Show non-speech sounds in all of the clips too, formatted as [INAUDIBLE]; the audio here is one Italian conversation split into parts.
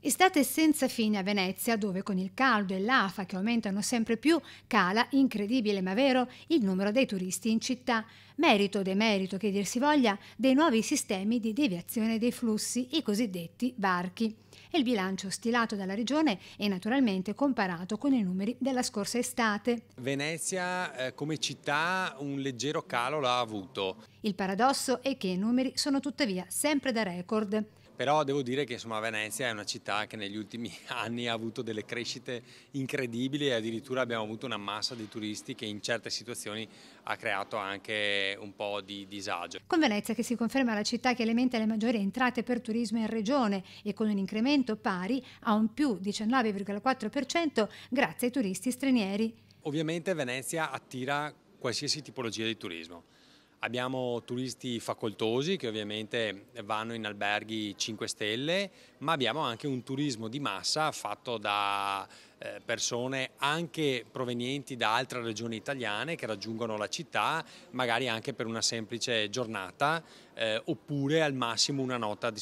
Estate senza fine a Venezia, dove con il caldo e l'afa che aumentano sempre più cala, incredibile ma vero, il numero dei turisti in città. Merito o demerito, che dir si voglia, dei nuovi sistemi di deviazione dei flussi, i cosiddetti varchi. E il bilancio stilato dalla regione è naturalmente comparato con i numeri della scorsa estate. Venezia eh, come città un leggero calo l'ha avuto. Il paradosso è che i numeri sono tuttavia sempre da record. Però devo dire che insomma, Venezia è una città che negli ultimi [LAUGHS] anni ha avuto delle crescite incredibili e addirittura abbiamo avuto una massa di turisti che in certe situazioni ha creato anche un po' di disagio. Con Venezia che si conferma la città che alimenta le maggiori entrate per turismo in regione e con un incremento pari a un più 19,4% grazie ai turisti stranieri. Ovviamente Venezia attira qualsiasi tipologia di turismo Abbiamo turisti facoltosi che ovviamente vanno in alberghi 5 stelle, ma abbiamo anche un turismo di massa fatto da eh, persone anche provenienti da altre regioni italiane che raggiungono la città magari anche per una semplice giornata eh, oppure al massimo una nota,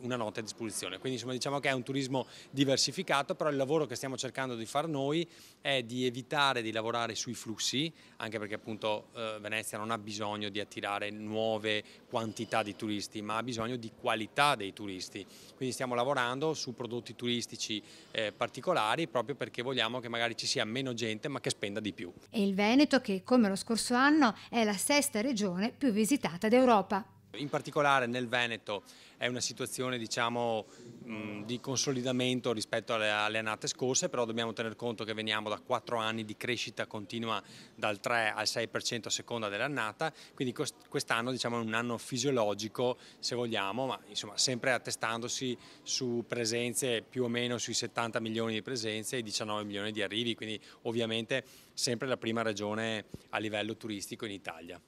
una nota, a disposizione. Quindi insomma diciamo che è un turismo diversificato, però il lavoro che stiamo cercando di fare noi è di evitare di lavorare sui flussi, anche perché appunto eh, Venezia non ha bisogno di attirare nuove quantità di turisti, ma ha bisogno di qualità dei turisti. Quindi stiamo lavorando su prodotti turistici eh, particolari proprio per perché vogliamo che magari ci sia meno gente ma che spenda di più. E il Veneto che come lo scorso anno è la sesta regione più visitata d'Europa. In particolare nel Veneto è una situazione diciamo, di consolidamento rispetto alle, alle annate scorse, però dobbiamo tener conto che veniamo da quattro anni di crescita continua dal 3 al 6% a seconda dell'annata, quindi quest'anno diciamo, è un anno fisiologico se vogliamo, ma insomma, sempre attestandosi su presenze più o meno sui 70 milioni di presenze e 19 milioni di arrivi, quindi ovviamente sempre la prima regione a livello turistico in Italia.